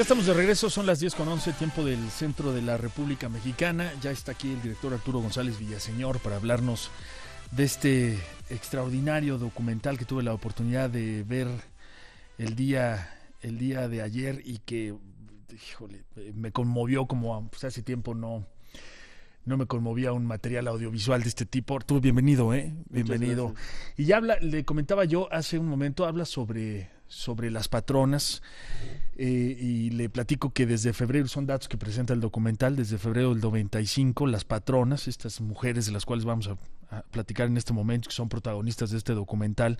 Ya estamos de regreso, son las 10 con 11, tiempo del centro de la República Mexicana. Ya está aquí el director Arturo González Villaseñor para hablarnos de este extraordinario documental que tuve la oportunidad de ver el día, el día de ayer y que, híjole, me conmovió como pues, hace tiempo no, no me conmovía un material audiovisual de este tipo. Arturo, bienvenido, ¿eh? Bienvenido. Y ya habla, le comentaba yo hace un momento, habla sobre sobre las patronas. Eh, y le platico que desde febrero, son datos que presenta el documental, desde febrero del 95, las patronas, estas mujeres de las cuales vamos a platicar en este momento, que son protagonistas de este documental,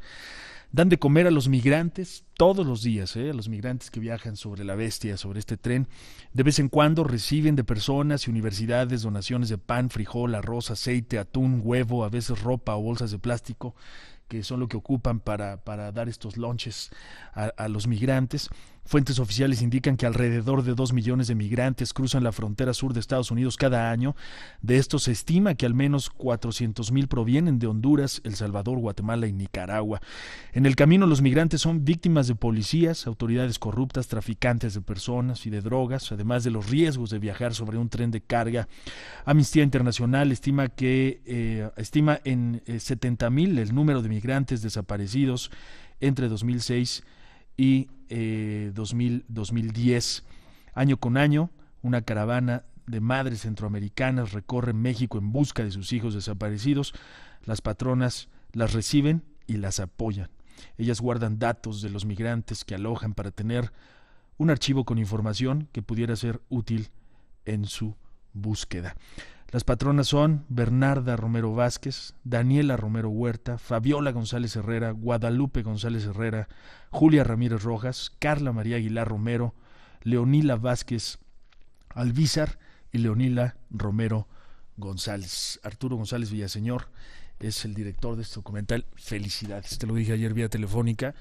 dan de comer a los migrantes, todos los días, ¿eh? los migrantes que viajan sobre la bestia, sobre este tren, de vez en cuando reciben de personas y universidades donaciones de pan, frijol, arroz, aceite, atún, huevo, a veces ropa o bolsas de plástico, que son lo que ocupan para, dar estos lonches a, los migrantes. Fuentes oficiales indican que alrededor de 2 millones de migrantes cruzan la frontera sur de Estados Unidos cada año. De estos se estima que al menos 400 mil provienen de Honduras, El Salvador, Guatemala y Nicaragua. En el camino los migrantes son víctimas de de policías, autoridades corruptas, traficantes de personas y de drogas, además de los riesgos de viajar sobre un tren de carga. Amnistía Internacional estima que eh, estima en 70.000 eh, el número de migrantes desaparecidos entre 2006 y 2010. Eh, año con año, una caravana de madres centroamericanas recorre México en busca de sus hijos desaparecidos. Las patronas las reciben y las apoyan. Ellas guardan datos de los migrantes que alojan para tener un archivo con información que pudiera ser útil en su búsqueda. Las patronas son Bernarda Romero Vázquez, Daniela Romero Huerta, Fabiola González Herrera, Guadalupe González Herrera, Julia Ramírez Rojas, Carla María Aguilar Romero, Leonila Vázquez Albízar y Leonila Romero González. Arturo González Villaseñor es el director de este documental. Felicidades, te lo dije ayer vía telefónica.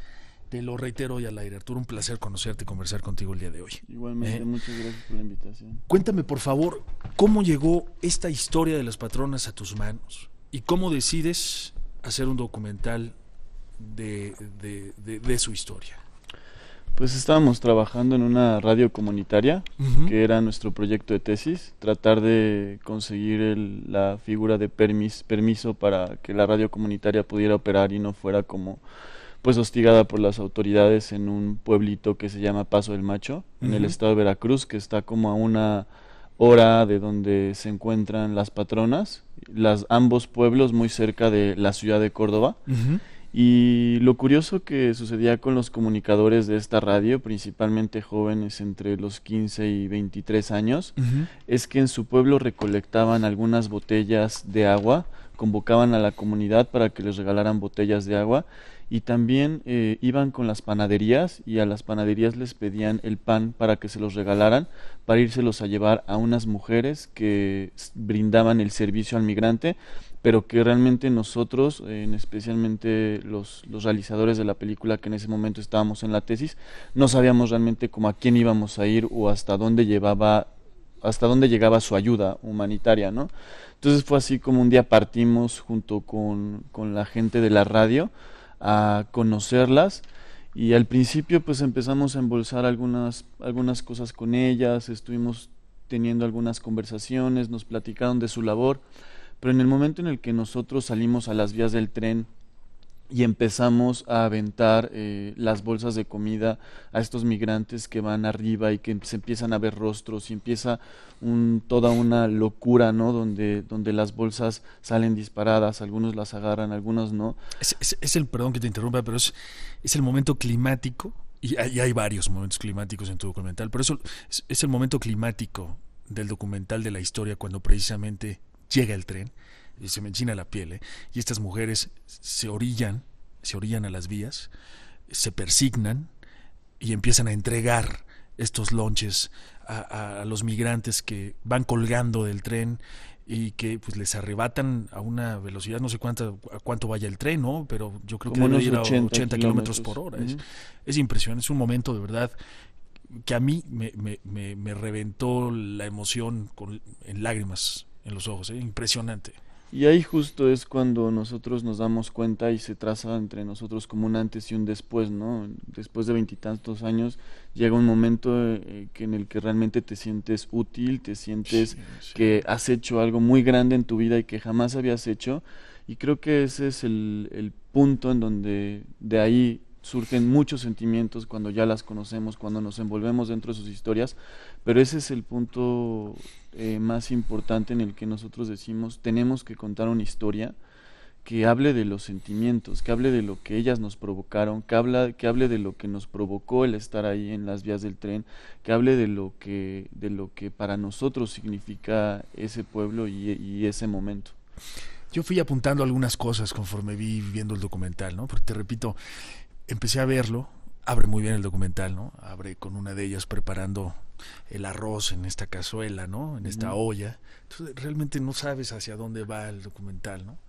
Te lo reitero hoy al aire, Arturo. Un placer conocerte y conversar contigo el día de hoy. Igualmente, eh, muchas gracias por la invitación. Cuéntame, por favor, cómo llegó esta historia de las patronas a tus manos y cómo decides hacer un documental de su historia. Pues estábamos trabajando en una radio comunitaria, que era nuestro proyecto de tesis, tratar de conseguir la figura de permiso para que la radio comunitaria pudiera operar y no fuera como pues hostigada por las autoridades en un pueblito que se llama Paso del Macho, en el estado de Veracruz, que está como a una hora de donde se encuentran las patronas, las, ambos pueblos muy cerca de la ciudad de Córdoba. Y lo curioso que sucedía con los comunicadores de esta radio, principalmente jóvenes entre los 15 y 23 años, es que en su pueblo recolectaban algunas botellas de agua, convocaban a la comunidad para que les regalaran botellas de agua y también eh, iban con las panaderías y a las panaderías les pedían el pan para que se los regalaran, para írselos a llevar a unas mujeres que brindaban el servicio al migrante, pero que realmente nosotros, en especialmente los, realizadores de la película que en ese momento estábamos en la tesis, no sabíamos realmente como a quién íbamos a ir o hasta dónde llevaba hasta dónde llegaba su ayuda humanitaria, ¿no? Entonces fue así como un día partimos junto con, con la gente de la radio a conocerlas y al principio pues empezamos a embolsar algunas, algunas cosas con ellas, estuvimos teniendo algunas conversaciones, nos platicaron de su labor, pero en el momento en el que nosotros salimos a las vías del tren y empezamos a aventar eh, las bolsas de comida a estos migrantes que van arriba y que se empiezan a ver rostros y empieza un, toda una locura, ¿no? Donde, donde las bolsas salen disparadas, algunos las agarran, algunos no. Es, el, perdón que te interrumpa, pero es, es el momento climático, y hay, hay, varios momentos climáticos en tu documental, pero eso es el momento climático del documental de la historia cuando precisamente llega el tren y se me encina la piel, ¿eh? y estas mujeres se orillan, se orillan a las vías, se persignan y empiezan a entregar estos lonches a, los migrantes que van colgando del tren y que pues les arrebatan a una velocidad, no sé cuánto, a cuánto vaya el tren, ¿no? Pero yo creo que debe ir a 80, kilómetros por hora. es, impresionante, es un momento de verdad que a mí me, me, me, reventó la emoción en lágrimas en los ojos, ¿eh? impresionante. Y ahí justo es cuando nosotros nos damos cuenta y se traza entre nosotros como un antes y un después, ¿no? Después de veintitantos años llega un momento eh, en el que realmente te sientes útil, te sientes que has hecho algo muy grande en tu vida y que jamás habías hecho. Y creo que ese es el punto en donde de ahí surgen muchos sentimientos cuando ya las conocemos, cuando nos envolvemos dentro de sus historias, pero ese es el punto eh, más importante en el que nosotros decimos, tenemos que contar una historia que hable de los sentimientos, que hable de lo que ellas nos provocaron, que, habla, que hable de lo que nos provocó el estar ahí en las vías del tren, que hable de lo que, de lo que para nosotros significa ese pueblo y, ese momento. Yo fui apuntando algunas cosas conforme vi viendo el documental, ¿no? Porque te repito, empecé a verlo. Abre muy bien el documental, ¿no? Abre con una de ellas preparando el arroz en esta cazuela, ¿no? En esta olla. Entonces, realmente no sabes hacia dónde va el documental, ¿no?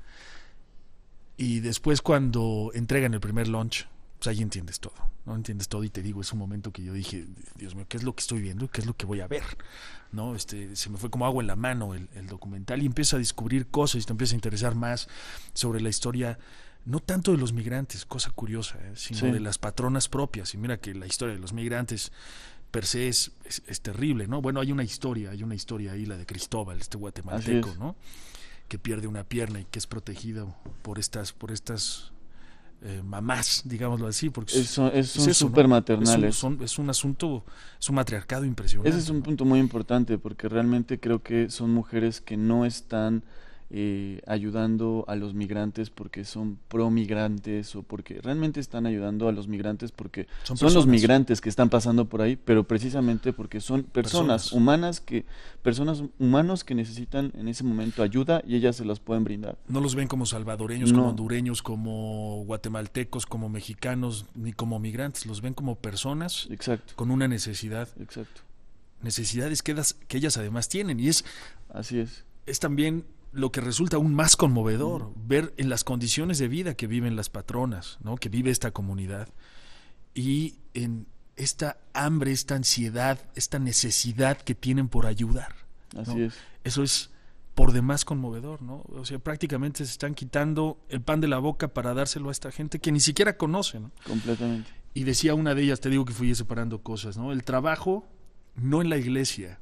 Y después cuando entregan el primer lunch, pues ahí entiendes todo, ¿no? Entiendes todo y te digo, es un momento que yo dije, Dios mío, ¿qué es lo que estoy viendo? ¿Qué es lo que voy a ver? ¿No? Este, se me fue como agua en la mano el, documental y empiezo a descubrir cosas y te empieza a interesar más sobre la historia no tanto de los migrantes, cosa curiosa, ¿eh? sino de las patronas propias. Y mira que la historia de los migrantes per se es, es, terrible, ¿no? Bueno, hay una historia, hay una historia ahí, la de Cristóbal, este guatemalteco, ¿no? Que pierde una pierna y que es protegido por estas, por estas eh, mamás, digámoslo así, porque es, son super maternales. Es un, es un, asunto, es un matriarcado impresionante. Ese es un punto muy importante, porque realmente creo que son mujeres que no están eh, ayudando a los migrantes porque son pro-migrantes o porque realmente están ayudando a los migrantes porque son, los migrantes que están pasando por ahí, pero precisamente porque son personas, humanas que personas humanos que necesitan en ese momento ayuda y ellas se las pueden brindar. No los ven como salvadoreños, como hondureños, como guatemaltecos, como mexicanos ni como migrantes, los ven como personas con una necesidad. Exacto. Necesidades que, que ellas además tienen y es Así es. Es también lo que resulta aún más conmovedor, ver en las condiciones de vida que viven las patronas, ¿no? que vive esta comunidad, y en esta hambre, esta ansiedad, esta necesidad que tienen por ayudar. Eso es por demás conmovedor, ¿no? O sea, prácticamente se están quitando el pan de la boca para dárselo a esta gente que ni siquiera conocen, Completamente. Y decía una de ellas, te digo que fui separando cosas, ¿no? El trabajo no en la iglesia,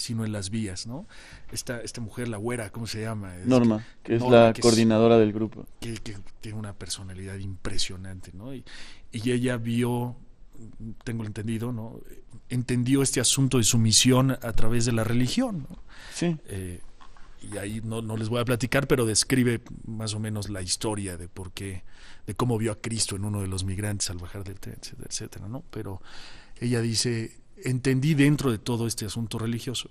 sino en las vías, ¿no? Esta, esta mujer, la güera, ¿cómo se llama? Norma, que, es la coordinadora del grupo. Que, tiene una personalidad impresionante, ¿no? Y, ella vio, tengo entendido, ¿no? Entendió este asunto de su misión a través de la religión, ¿no? Sí. Eh, y ahí no, no, les voy a platicar, pero describe más o menos la historia de por qué, de cómo vio a Cristo en uno de los migrantes al bajar del tren, etcétera, etcétera, ¿no? Pero ella dice, entendí dentro de todo este asunto religioso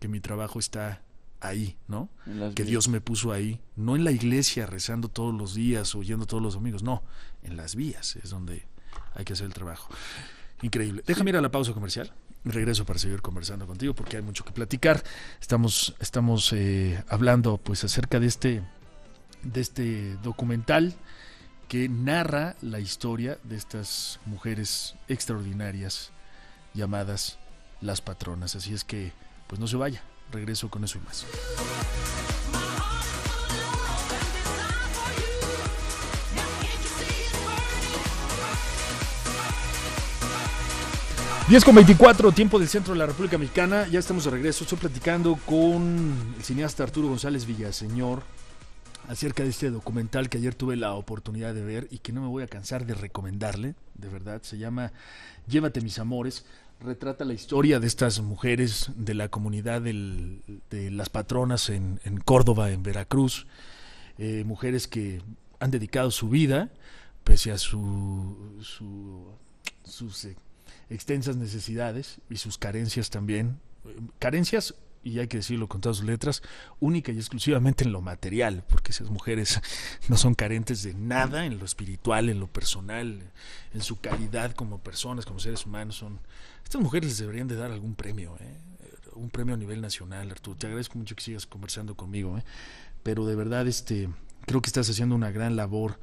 que mi trabajo está ahí, ¿no? Que Dios me puso ahí, no en la iglesia rezando todos los días o yendo todos los domingos, no, en las vías es donde hay que hacer el trabajo. Increíble. Déjame ir a la pausa comercial. Regreso para seguir conversando contigo porque hay mucho que platicar. Estamos, estamos eh, hablando pues acerca de este, de este documental que narra la historia de estas mujeres extraordinarias llamadas las patronas. Así es que, pues no se vaya, regreso con eso y más. 10.24, con tiempo del centro de la República Mexicana. Ya estamos de regreso. Estoy platicando con el cineasta Arturo González Villaseñor, acerca de este documental que ayer tuve la oportunidad de ver y que no me voy a cansar de recomendarle, de verdad, se llama Llévate mis amores, retrata la historia de estas mujeres de la comunidad de las patronas en, Córdoba, en Veracruz, eh, mujeres que han dedicado su vida, pese a su, sus eh, extensas necesidades y sus carencias también, eh, carencias y hay que decirlo con todas sus letras, única y exclusivamente en lo material, porque esas mujeres no son carentes de nada en lo espiritual, en lo personal, en su calidad como personas, como seres humanos. Son, estas mujeres les deberían de dar algún premio, ¿eh? un premio a nivel nacional, Arturo. Te agradezco mucho que sigas conversando conmigo, ¿eh? pero de verdad este, creo que estás haciendo una gran labor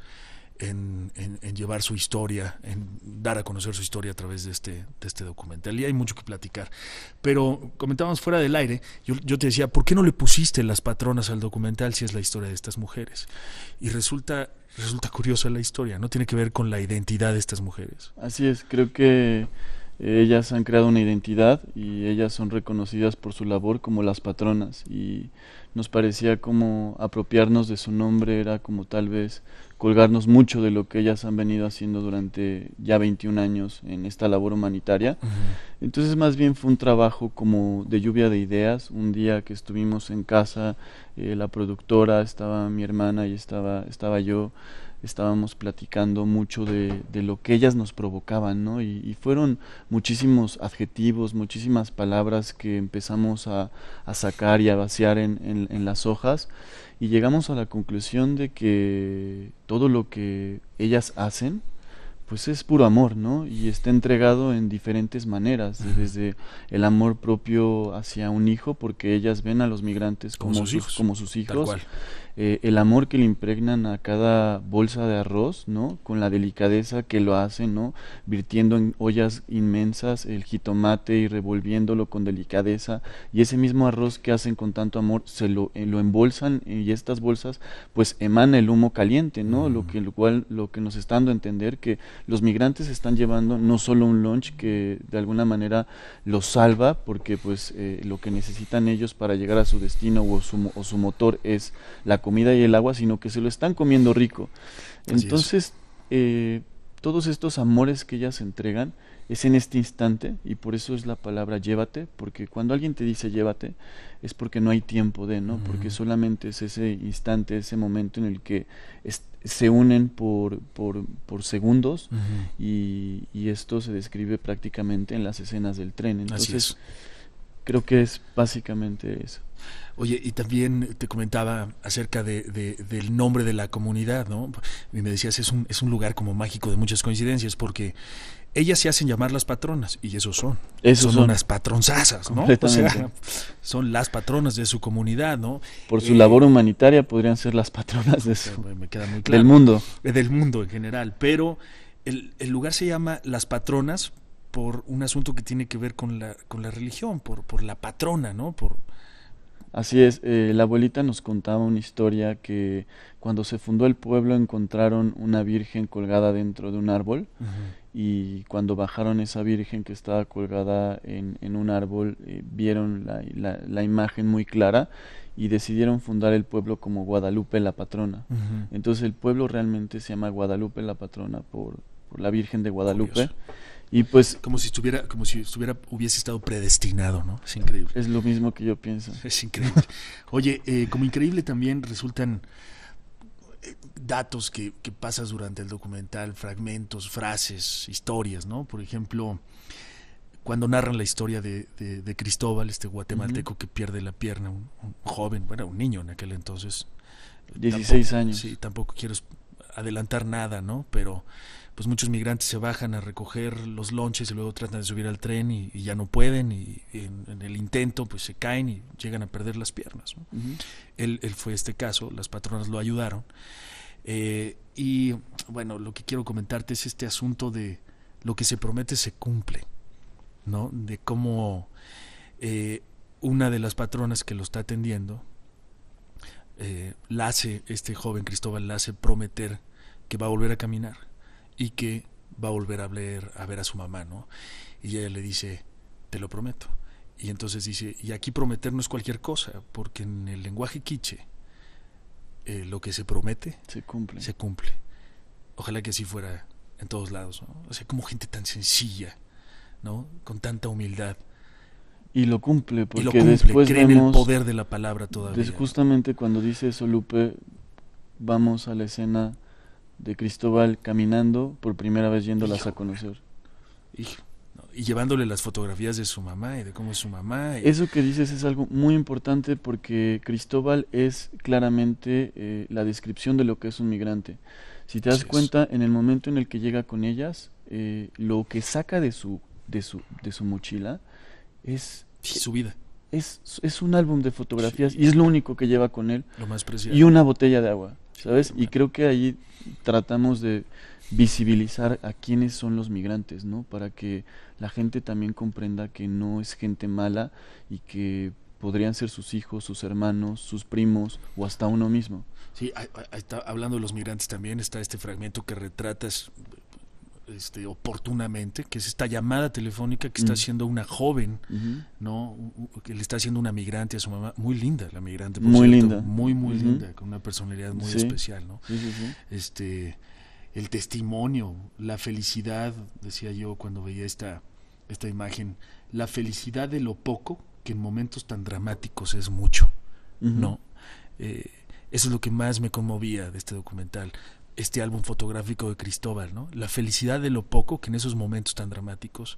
en, llevar su historia, en dar a conocer su historia a través de este, este documental. Y hay mucho que platicar. Pero comentábamos fuera del aire, yo, te decía, ¿por qué no le pusiste las patronas al documental si es la historia de estas mujeres? Y resulta, resulta curiosa la historia, no tiene que ver con la identidad de estas mujeres. Así es, creo que ellas han creado una identidad y ellas son reconocidas por su labor como las patronas y nos parecía como apropiarnos de su nombre era como tal vez colgarnos mucho de lo que ellas han venido haciendo durante ya 21 años en esta labor humanitaria. Entonces más bien fue un trabajo como de lluvia de ideas. Un día que estuvimos en casa, eh, la productora, estaba mi hermana y estaba, estaba yo estábamos platicando mucho de, de lo que ellas nos provocaban, ¿no? Y, fueron muchísimos adjetivos, muchísimas palabras que empezamos a, sacar y a vaciar en, en, las hojas y llegamos a la conclusión de que todo lo que ellas hacen, pues es puro amor, ¿no? Y está entregado en diferentes maneras, desde el amor propio hacia un hijo, porque ellas ven a los migrantes como, sus, hijos, como sus hijos eh, el amor que le impregnan a cada bolsa de arroz, ¿no? Con la delicadeza que lo hacen, ¿no? Virtiendo en ollas inmensas el jitomate y revolviéndolo con delicadeza. Y ese mismo arroz que hacen con tanto amor, se lo, eh, lo embolsan eh, y estas bolsas, pues emana el humo caliente, ¿no? Lo que lo cual lo que nos está dando a entender que los migrantes están llevando no solo un lunch que de alguna manera los salva, porque pues lo que necesitan ellos para llegar a su destino o su, o su motor es la comida y el agua, sino que se lo están comiendo rico. Entonces, eh, todos estos amores que ellas entregan es en este instante y por eso es la palabra llévate, porque cuando alguien te dice llévate es porque no hay tiempo de, ¿no? Porque solamente es ese instante, ese momento en el que se unen por, por, segundos y, esto se describe prácticamente en las escenas del tren. Entonces, Creo que es básicamente eso. Oye, y también te comentaba acerca de, del nombre de la comunidad, ¿no? Y me decías, es un, lugar como mágico de muchas coincidencias, porque ellas se hacen llamar las patronas, y eso son. Esos son, son, unas patronzasas, ¿no? son las patronas de su comunidad, ¿no? Por su eh, labor humanitaria podrían ser las patronas de del mundo. Eh, del mundo en general, pero el, el lugar se llama Las Patronas por un asunto que tiene que ver con la, con la religión, por, la patrona, ¿no? Por... Así es, eh, la abuelita nos contaba una historia que cuando se fundó el pueblo encontraron una virgen colgada dentro de un árbol y cuando bajaron esa virgen que estaba colgada en, un árbol eh, vieron la, imagen muy clara y decidieron fundar el pueblo como Guadalupe la patrona. Entonces el pueblo realmente se llama Guadalupe la patrona por, la Virgen de Guadalupe. Y pues. Como si estuviera, como si estuviera, hubiese estado predestinado, ¿no? Es increíble. Es lo mismo que yo pienso. Es increíble. Oye, eh, como increíble también resultan eh, datos que, que, pasas durante el documental, fragmentos, frases, historias, ¿no? Por ejemplo, cuando narran la historia de, Cristóbal, este guatemalteco que pierde la pierna, un, joven, bueno, un niño en aquel entonces. 16 años. Sí, tampoco quiero adelantar nada, ¿no? Pero pues muchos migrantes se bajan a recoger los lonches y luego tratan de subir al tren y, ya no pueden y, en, el intento pues se caen y llegan a perder las piernas. él, fue este caso, las patronas lo ayudaron. Eh, y bueno, lo que quiero comentarte es este asunto de lo que se promete se cumple, ¿no? De cómo eh, una de las patronas que lo está atendiendo, eh, la hace, este joven Cristóbal la hace prometer que va a volver a caminar y que va a volver a ver, a su mamá, ¿no? Y ella le dice, te lo prometo. Y entonces dice, y aquí prometer no es cualquier cosa, porque en el lenguaje quiche, eh, lo que se promete se cumple. se cumple. Ojalá que así fuera en todos lados, ¿no? O sea, como gente tan sencilla, ¿no? Con tanta humildad. Y lo cumple, porque lo después creen el poder de la palabra todavía. justamente cuando dice eso Lupe, vamos a la escena de Cristóbal caminando por primera vez yéndolas a conocer. y llevándole las fotografías de su mamá y de cómo es su mamá. Eso que dices es algo muy importante porque Cristóbal es claramente eh, la descripción de lo que es un migrante. Si te das cuenta, en el momento en el que llega con ellas, eh, lo que saca de su, de su, de su mochila es... su vida. Es, es, un álbum de fotografías y es lo único que lleva con él. Lo más preciado. Y una botella de agua. ¿sabes? Y creo que ahí tratamos de visibilizar a quiénes son los migrantes, ¿no? Para que la gente también comprenda que no es gente mala y que podrían ser sus hijos, sus hermanos, sus primos o hasta uno mismo. Sí, está, hablando de los migrantes también está este fragmento que retratas este, oportunamente, que es esta llamada telefónica que está mm. haciendo una joven, ¿no? Que le está haciendo una migrante a su mamá, muy linda la migrante, muy linda. Muy, muy linda, con una personalidad muy especial, ¿no? este, el testimonio, la felicidad, decía yo cuando veía esta, esta imagen, la felicidad de lo poco que en momentos tan dramáticos es mucho, ¿no? Eh, eso es lo que más me conmovía de este documental este álbum fotográfico de Cristóbal, ¿no? La felicidad de lo poco que en esos momentos tan dramáticos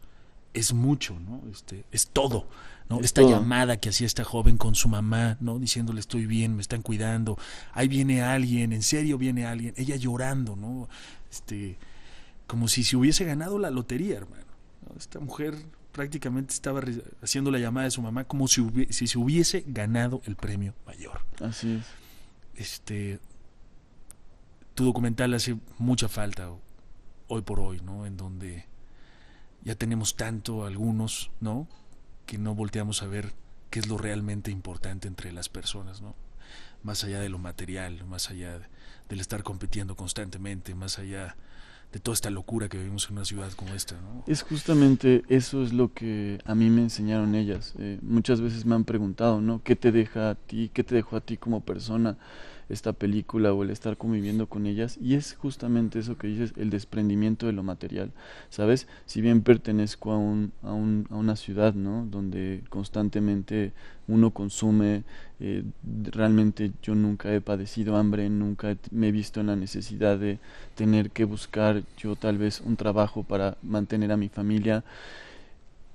es mucho, ¿no? Este, es todo, ¿no? esta llamada que hacía esta joven con su mamá, ¿no? Diciéndole estoy bien, me están cuidando, ahí viene alguien, en serio viene alguien, ella llorando, ¿no? Este, como si se hubiese ganado la lotería, hermano. Esta mujer prácticamente estaba haciendo la llamada de su mamá como si, si se hubiese ganado el premio mayor. Así es. Este, tu documental hace mucha falta hoy por hoy, ¿no? En donde ya tenemos tanto algunos, ¿no? Que no volteamos a ver qué es lo realmente importante entre las personas, ¿no? Más allá de lo material, más allá de, del estar compitiendo constantemente, más allá de toda esta locura que vivimos en una ciudad como esta, ¿no? Es justamente eso es lo que a mí me enseñaron ellas. Eh, muchas veces me han preguntado, ¿no? ¿Qué te deja a ti? ¿Qué te dejó a ti como persona? esta película o el estar conviviendo con ellas. Y es justamente eso que dices, el desprendimiento de lo material. ¿Sabes? Si bien pertenezco a, un, a, un, a una ciudad, ¿no? Donde constantemente uno consume, eh, realmente yo nunca he padecido hambre, nunca me he visto en la necesidad de tener que buscar yo tal vez un trabajo para mantener a mi familia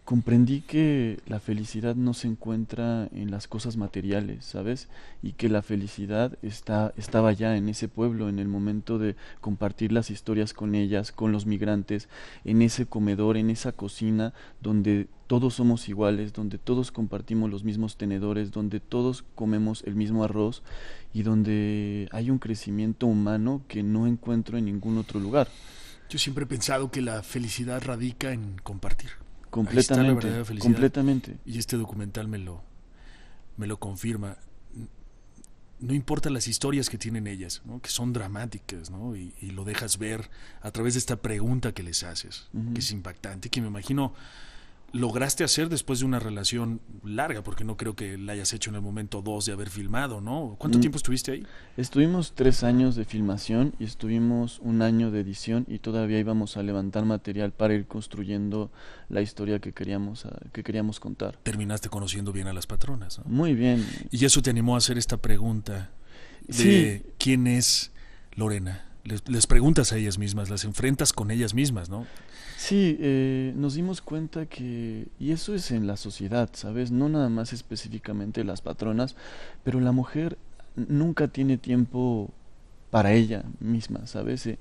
comprendí que la felicidad no se encuentra en las cosas materiales, ¿sabes? Y que la felicidad está, estaba ya en ese pueblo, en el momento de compartir las historias con ellas, con los migrantes, en ese comedor, en esa cocina, donde todos somos iguales, donde todos compartimos los mismos tenedores, donde todos comemos el mismo arroz y donde hay un crecimiento humano que no encuentro en ningún otro lugar. Yo siempre he pensado que la felicidad radica en compartir. Completamente. completamente. Y este documental me lo, me lo confirma. No importa las historias que tienen ellas, ¿no? que son dramáticas, ¿no? Y, lo dejas ver a través de esta pregunta que les haces, que es impactante, que me imagino lograste hacer después de una relación larga, porque no creo que la hayas hecho en el momento dos de haber filmado, ¿no? ¿Cuánto mm. tiempo estuviste ahí? Estuvimos tres años de filmación y estuvimos un año de edición y todavía íbamos a levantar material para ir construyendo la historia que queríamos, ah, que queríamos contar. Terminaste conociendo bien a las patronas, Muy bien. Y eso te animó a hacer esta pregunta de quién es Lorena les, preguntas a ellas mismas, las enfrentas con ellas mismas, ¿no? Sí, eh, nos dimos cuenta que, y eso es en la sociedad, ¿sabes? No nada más específicamente las patronas, pero la mujer nunca tiene tiempo para ella misma, ¿sabes? Eh,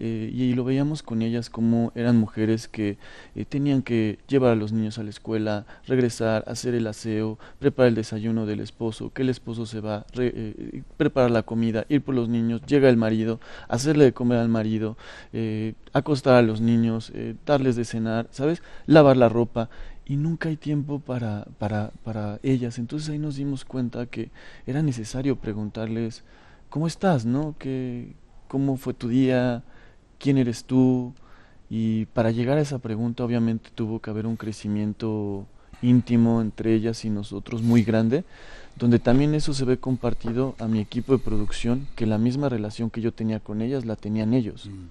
eh, y, lo veíamos con ellas como eran mujeres que eh, tenían que llevar a los niños a la escuela, regresar, hacer el aseo, preparar el desayuno del esposo, que el esposo se va, eh, preparar la comida, ir por los niños, llega el marido, hacerle de comer al marido, acostar a los niños, darles de cenar, ¿sabes? Lavar la ropa y nunca hay tiempo para, para, para, ellas. Entonces ahí nos dimos cuenta que era necesario preguntarles, ¿cómo estás? ¿No? que, ¿Cómo fue tu día? quién eres tú. Y para llegar a esa pregunta obviamente tuvo que haber un crecimiento íntimo entre ellas y nosotros muy grande, donde también eso se ve compartido a mi equipo de producción, que la misma relación que yo tenía con ellas la tenían ellos. Mm.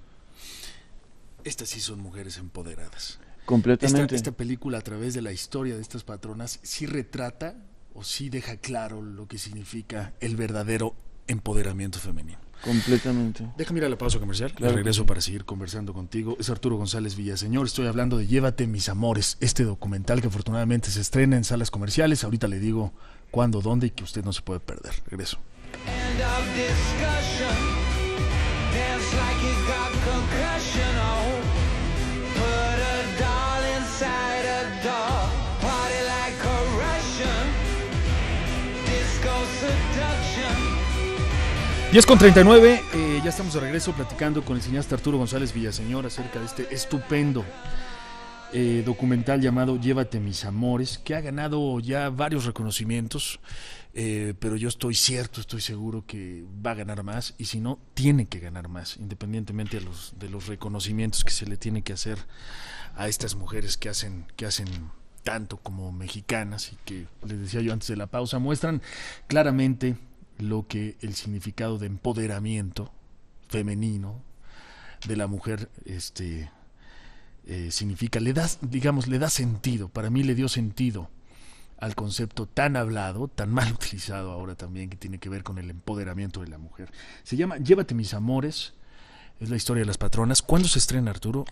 Estas sí son mujeres empoderadas. Completamente. esta, película a través de la historia de estas patronas sí retrata o sí deja claro lo que significa el verdadero empoderamiento femenino. Completamente. Déjame ir a la pausa comercial. Le regreso para seguir conversando contigo. Es Arturo González Villaseñor. Estoy hablando de Llévate mis amores, este documental que afortunadamente se estrena en salas comerciales. Ahorita le digo cuándo, dónde y que usted no se puede perder. Regreso. 10 con 39, eh, ya estamos de regreso platicando con el cineasta Arturo González Villaseñor acerca de este estupendo eh, documental llamado Llévate mis amores, que ha ganado ya varios reconocimientos, eh, pero yo estoy cierto, estoy seguro que va a ganar más y si no, tiene que ganar más, independientemente de los, de los reconocimientos que se le tiene que hacer a estas mujeres que hacen, que hacen tanto como mexicanas y que, les decía yo antes de la pausa, muestran claramente lo que el significado de empoderamiento femenino de la mujer este, eh, significa. Le das, digamos, le da sentido. Para mí le dio sentido al concepto tan hablado, tan mal utilizado ahora también, que tiene que ver con el empoderamiento de la mujer. Se llama Llévate mis amores, es la historia de las patronas. ¿Cuándo se estrena, Arturo?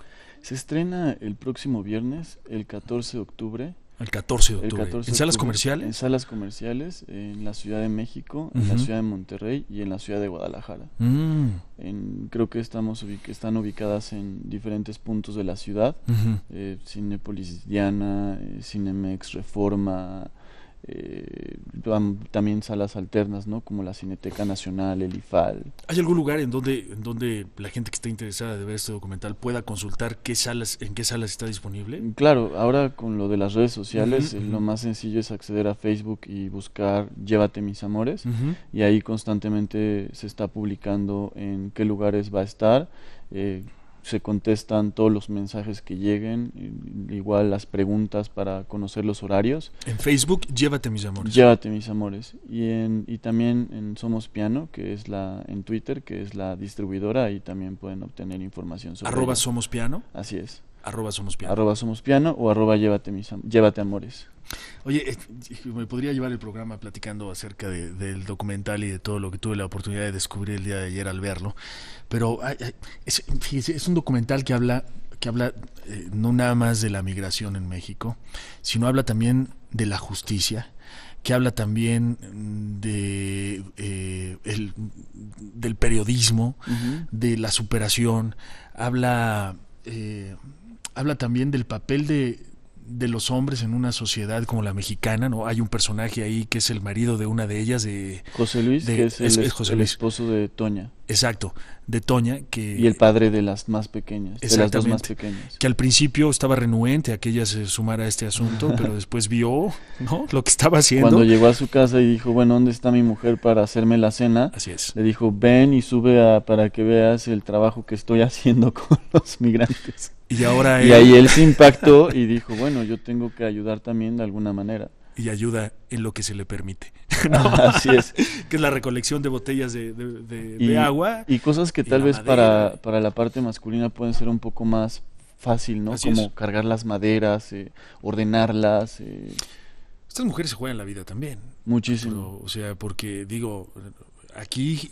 Se estrena el próximo viernes, el 14 de octubre, el 14 de octubre. ¿En salas comerciales? En salas comerciales, en la Ciudad de México, en la Ciudad de Monterrey y en la Ciudad de Guadalajara. Mm. creo que estamos están ubicadas en diferentes puntos de la ciudad. Eh, Cinepolis Diana, eh, Cinemex Reforma, eh, también salas alternas, ¿no? Como la Cineteca Nacional, el IFAL. ¿Hay algún lugar en donde, en donde la gente que está interesada de ver este documental pueda consultar qué salas, en qué salas está disponible? Claro, ahora con lo de las redes sociales, eh, lo más sencillo es acceder a Facebook y buscar Llévate mis amores. Y ahí constantemente se está publicando en qué lugares va a estar. Eh, se contestan todos los mensajes que lleguen, eh, igual las preguntas para conocer los horarios. En Facebook, llévate mis amores. Llévate mis amores. Y, en, y también en Somos Piano, que es la en Twitter, que es la distribuidora, y también pueden obtener información sobre. Arroba Somos Piano. Así es. Arroba Somos Piano. Arroba Somos Piano o arroba Llévate, Amores. Oye, eh, me podría llevar el programa platicando acerca del documental y de todo lo que tuve la oportunidad de descubrir el día de ayer al verlo, pero es, un documental que habla que habla eh, no nada más de la migración en México, sino habla también de la justicia, que habla también de eh, el, del periodismo, de la superación, habla eh, habla también del papel de, los hombres en una sociedad como la mexicana, ¿no? Hay un personaje ahí que es el marido de una de ellas, de... José Luis, que es, el, esposo de Toña. Exacto de Toña que... Y el padre de las más pequeñas, de las dos más pequeñas. Que al principio estaba renuente a que ella se sumara a este asunto, pero después vio ¿no? lo que estaba haciendo. Cuando llegó a su casa y dijo, bueno, ¿dónde está mi mujer para hacerme la cena? Así es. Le dijo, ven y sube a, para que veas el trabajo que estoy haciendo con los migrantes. Y ahora Y ahí él se impactó y dijo, bueno, yo tengo que ayudar también de alguna manera y ayuda en lo que se le permite. Así es. que es la recolección de botellas de, agua. Y cosas que tal vez para, la parte masculina pueden ser un poco más fácil, ¿no? Como cargar las maderas, eh, ordenarlas. Eh. Estas mujeres se juegan la vida también. Muchísimo. o sea, porque digo, aquí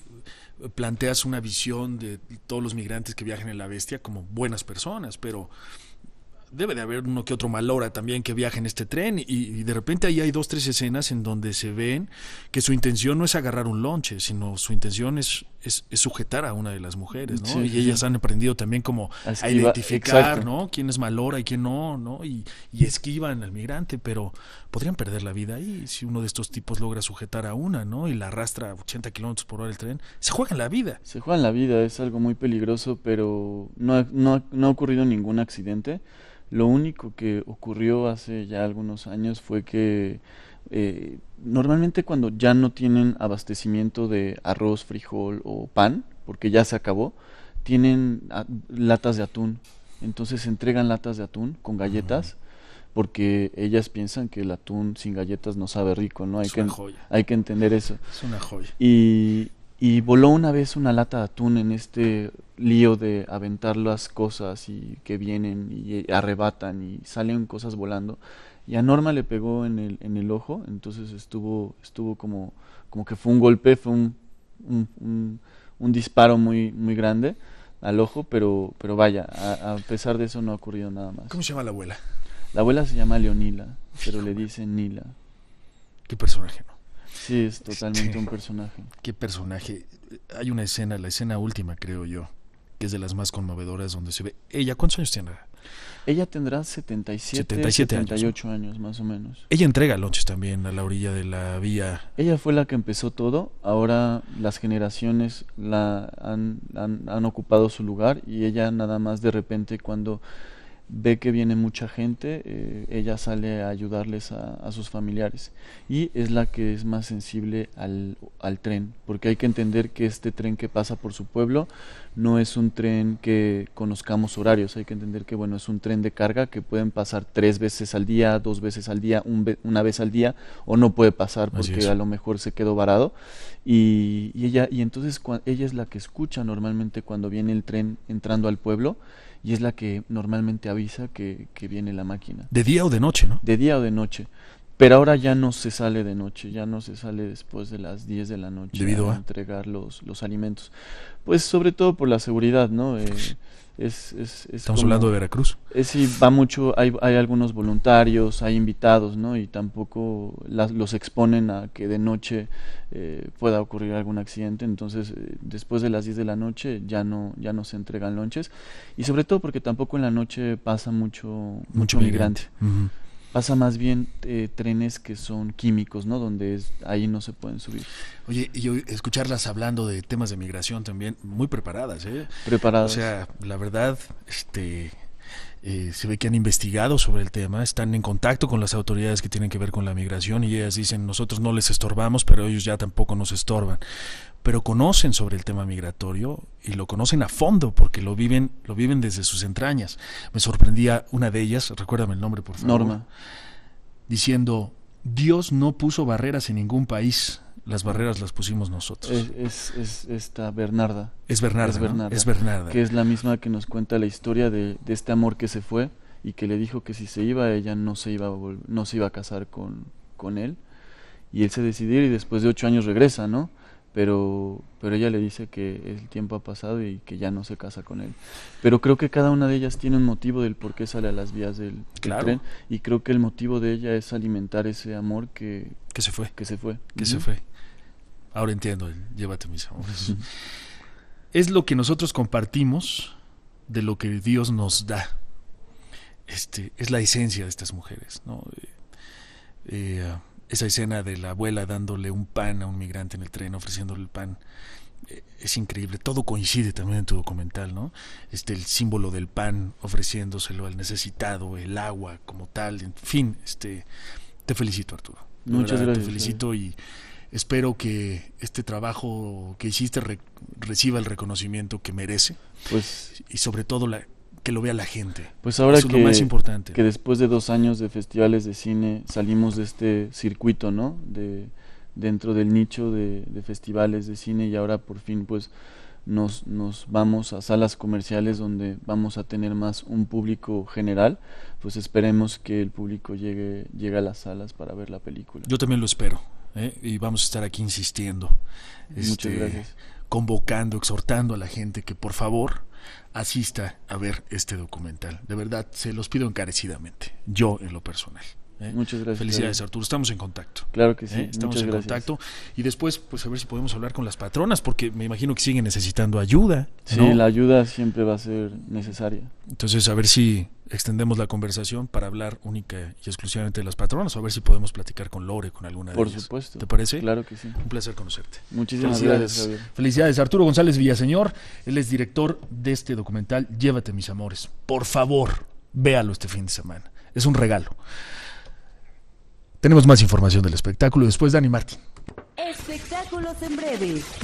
planteas una visión de todos los migrantes que viajan en la bestia como buenas personas, pero debe de haber uno que otro malora también que viaje en este tren y, y, de repente ahí hay dos, tres escenas en donde se ven que su intención no es agarrar un lonche, sino su intención es es, sujetar a una de las mujeres, ¿no? y ellas han aprendido también como a identificar, ¿no? Quién es malora y quién no, ¿no? Y, esquivan al migrante, pero podrían perder la vida ahí si uno de estos tipos logra sujetar a una, ¿no? Y la arrastra a 80 kilómetros por hora el tren. Se juega en la vida. Se juega en la vida, es algo muy peligroso, pero no, no ha ocurrido ningún accidente. Lo único que ocurrió hace ya algunos años fue que eh, normalmente cuando ya no tienen abastecimiento de arroz, frijol o pan, porque ya se acabó, tienen ah, latas de atún. Entonces entregan latas de atún con galletas. Porque ellas piensan que el atún sin galletas no sabe rico, ¿no? Hay, que, una hay que entender eso. Es una joya. Y, y voló una vez una lata de atún en este lío de aventar las cosas y que vienen y eh, arrebatan y salen cosas volando y a Norma le pegó en el, en el ojo, entonces estuvo, estuvo como, como que fue un golpe, fue un, un, disparo muy, muy grande al ojo, pero, pero vaya, a, pesar de eso no ha ocurrido nada más. ¿Cómo se llama la abuela? La abuela se llama Leonila, pero le dicen Nila. Qué personaje, ¿no? Sí, es totalmente un este, personaje. Qué personaje. Hay una escena, la escena última, creo yo, que es de las más conmovedoras, donde se ve. Ella, ¿cuántos años tiene? Ella tendrá 77, 78 años, años, más o menos. Ella entrega lonches también a la orilla de la vía. Ella fue la que empezó todo, ahora las generaciones la han ocupado su lugar y ella nada más de repente cuando ve que viene mucha gente, eh, ella sale a ayudarles a, sus familiares y es la que es más sensible al, al, tren, porque hay que entender que este tren que pasa por su pueblo no es un tren que conozcamos horarios, hay que entender que bueno, es un tren de carga que pueden pasar tres veces al día, dos veces al día, una vez al día o no puede pasar porque a lo mejor se quedó varado y ella, y entonces ella es la que escucha normalmente cuando viene el tren entrando al pueblo y es la que normalmente avisa que, que, viene la máquina. De día o de noche, ¿no? De día o de noche. Pero ahora ya no se sale de noche, ya no se sale después de las 10 de la noche Debido a, a entregar los, los alimentos. Pues sobre todo por la seguridad, ¿no? Eh, es, Estamos hablando de Veracruz. Es, sí, va mucho, hay, hay, algunos voluntarios, hay invitados, ¿no? Y tampoco los exponen a que de noche eh, pueda ocurrir algún accidente. Entonces, eh, después de las 10 de la noche ya no, ya no se entregan lonches. Y sobre todo porque tampoco en la noche pasa mucho, mucho, migrante. Pasa más bien eh, trenes que son químicos, ¿no? Donde es, ahí no se pueden subir. Oye, y escucharlas hablando de temas de migración también, muy preparadas, ¿eh? Preparadas. O sea, la verdad, este, eh, se ve que han investigado sobre el tema, están en contacto con las autoridades que tienen que ver con la migración y ellas dicen, nosotros no les estorbamos, pero ellos ya tampoco nos estorban. Pero conocen sobre el tema migratorio y lo conocen a fondo porque lo viven, lo viven desde sus entrañas. Me sorprendía una de ellas, recuérdame el nombre por favor. Norma. Diciendo, Dios no puso barreras en ningún país, las barreras las pusimos nosotros. Es, es, esta Bernarda. Es Bernarda. Es Bernarda, Que es la misma que nos cuenta la historia de, este amor que se fue y que le dijo que si se iba ella no se iba a, no se iba a casar con, con él. Y él se decidió y después de ocho años regresa, ¿no? pero, pero ella le dice que el tiempo ha pasado y que ya no se casa con él. Pero creo que cada una de ellas tiene un motivo del por qué sale a las vías del, y creo que el motivo de ella es alimentar ese amor que, se fue. Que se fue. Que se fue. Ahora entiendo, llévate mis amores. es lo que nosotros compartimos de lo que Dios nos da. Este, es la esencia de estas mujeres, ¿no? Eh, eh, esa escena de la abuela dándole un pan a un migrante en el tren, ofreciéndole el pan, eh, es increíble. Todo coincide también en tu documental, ¿no? Este, el símbolo del pan ofreciéndoselo al necesitado, el agua como tal, en fin, este, te felicito, Arturo. Muchas gracias. Te felicito eh. y espero que este trabajo que hiciste reciba el reconocimiento que merece. Pues. Y sobre todo la, que lo vea la gente. Pues ahora que, es lo más importante. Que después de dos años de festivales de cine salimos de este circuito, ¿no? De, dentro del nicho de, festivales de cine y ahora por fin pues nos, vamos a salas comerciales donde vamos a tener más un público general, pues esperemos que el público llegue, a las salas para ver la película. Yo también lo espero. ¿eh? Y vamos a estar aquí insistiendo. Muchas este, gracias convocando, exhortando a la gente que por favor asista a ver este documental. De verdad, se los pido encarecidamente, yo en lo personal. ¿eh? Muchas gracias. Felicidades, Arturo. Estamos en contacto. Claro que ¿eh? sí. Estamos en contacto. Y después, pues a ver si podemos hablar con las patronas, porque me imagino que siguen necesitando ayuda. Sí, la ayuda siempre va a ser necesaria. Entonces, a ver si extendemos la conversación para hablar única y exclusivamente de las patronas, a ver si podemos platicar con Lore, con alguna de Por ellas. supuesto. ¿Te parece? Claro que sí. Un placer conocerte. Muchísimas gracias. Felicidades. Arturo González Villaseñor, él es director de este documental Llévate mis amores. Por favor, véalo este fin de semana. Es un regalo. Tenemos más información del espectáculo después Dani Martín. Espectáculos en breve.